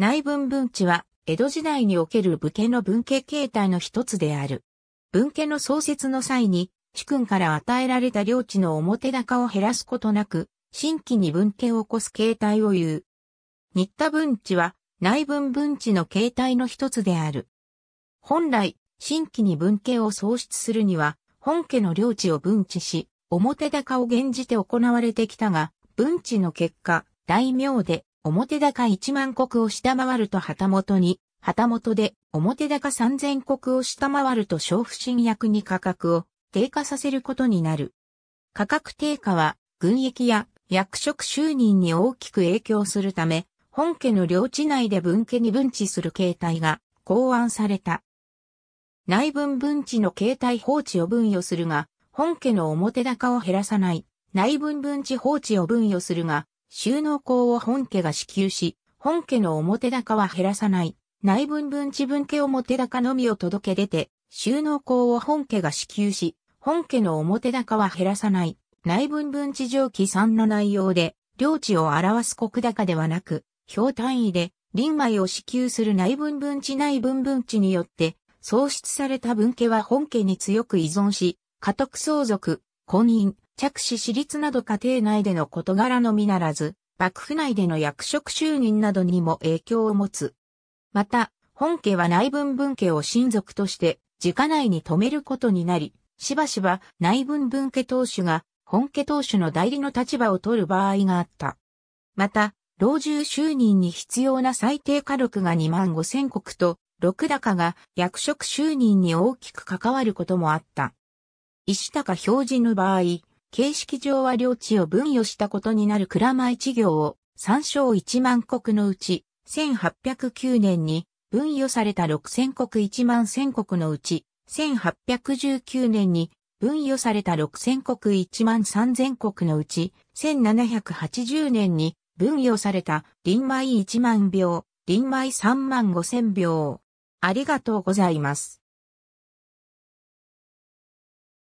内分文地は、江戸時代における武家の文家形態の一つである。文家の創設の際に、主君から与えられた領地の表高を減らすことなく、新規に文家を起こす形態を言う。新田文地は、内分文地の形態の一つである。本来、新規に文家を創出するには、本家の領地を分地し、表高を現じて行われてきたが、分地の結果、大名で、表高1万国を下回ると旗本に、旗本で表高3000国を下回ると小不信役に価格を低下させることになる。価格低下は軍役や役職就任に大きく影響するため、本家の領地内で分家に分置する形態が考案された。内分分置の形態放置を分与するが、本家の表高を減らさない。内分分置放置を分与するが、収納工を本家が支給し、本家の表高は減らさない。内分分地分家表高のみを届け出て、収納工を本家が支給し、本家の表高は減らさない。内分分地上記3の内容で、領地を表す国高ではなく、表単位で、臨米を支給する内分分地内分分地によって、創出された分家は本家に強く依存し、家督相続、婚姻、着手私立など家庭内での事柄のみならず、幕府内での役職就任などにも影響を持つ。また、本家は内分分家を親族として、自家内に止めることになり、しばしば内分分家当主が本家当主の代理の立場を取る場合があった。また、老中就任に必要な最低火力が2万5千国と、六高が役職就任に大きく関わることもあった。石高表示の場合、形式上は領地を分与したことになる蔵前事業を参照1万国のうち、1809年に分与された6000国1万1000国のうち、1819年に分与された6000国1万3000国のうち、1780年に分与された臨米1万秒、臨米3万5000秒。ありがとうございます。